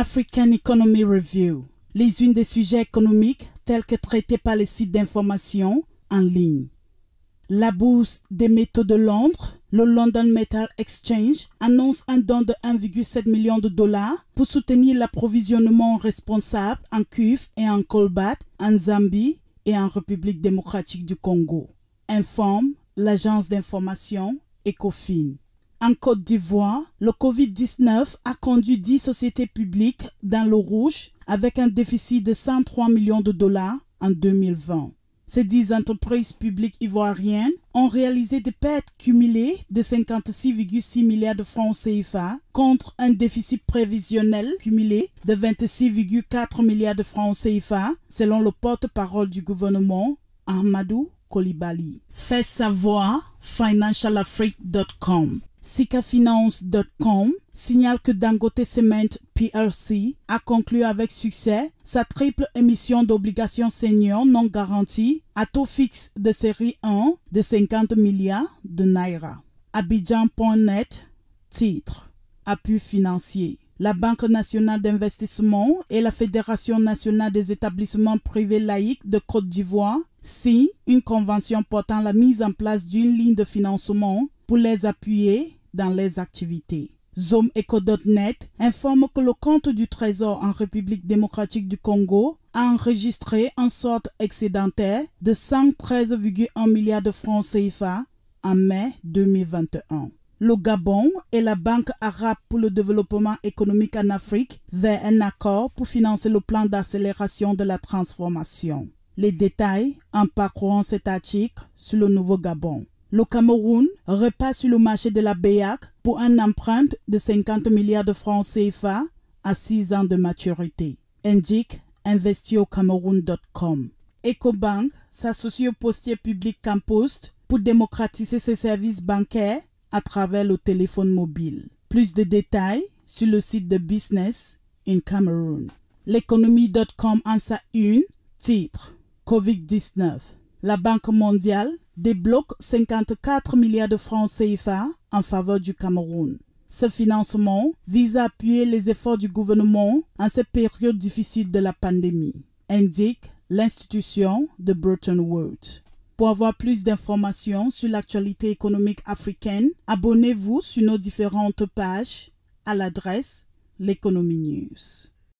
African Economy Review, les unes des sujets économiques tels que traités par les sites d'information en ligne. La bourse des métaux de Londres, le London Metal Exchange, annonce un don de 1,7 million de dollars pour soutenir l'approvisionnement responsable en cuivre et en colbat en Zambie et en République démocratique du Congo, informe l'agence d'information ECOFIN. En Côte d'Ivoire, le Covid-19 a conduit 10 sociétés publiques dans le rouge avec un déficit de 103 millions de dollars en 2020. Ces 10 entreprises publiques ivoiriennes ont réalisé des pertes cumulées de 56,6 milliards de francs CFA contre un déficit prévisionnel cumulé de 26,4 milliards de francs CFA selon le porte-parole du gouvernement Ahmadou Kolibali. Fais savoir financialafrique.com. Sikafinance.com signale que Dangote Cement PLC a conclu avec succès sa triple émission d'obligations seniors non garanties à taux fixe de série 1 de 50 milliards de Naira. Abidjan.net titre Appui financier. La Banque nationale d'investissement et la Fédération nationale des établissements privés laïcs de Côte d'Ivoire signent une convention portant la mise en place d'une ligne de financement pour les appuyer dans les activités. ZomEco.net informe que le compte du Trésor en République démocratique du Congo a enregistré un sort excédentaire de 113,1 milliards de francs CFA en mai 2021. Le Gabon et la Banque arabe pour le développement économique en Afrique vers un accord pour financer le plan d'accélération de la transformation. Les détails en parcourant cet article sur le nouveau Gabon. Le Cameroun repasse sur le marché de la BEAC pour un emprunt de 50 milliards de francs CFA à 6 ans de maturité, indique investiocameroun.com. EcoBank s'associe au postier public Campost pour démocratiser ses services bancaires à travers le téléphone mobile. Plus de détails sur le site de Business in Cameroun. L'économie.com en sa une, titre COVID-19. La Banque mondiale débloque 54 milliards de francs CFA en faveur du Cameroun. Ce financement vise à appuyer les efforts du gouvernement en cette période difficile de la pandémie, indique l'institution de Bretton Woods. Pour avoir plus d'informations sur l'actualité économique africaine, abonnez-vous sur nos différentes pages à l'adresse l'économie news.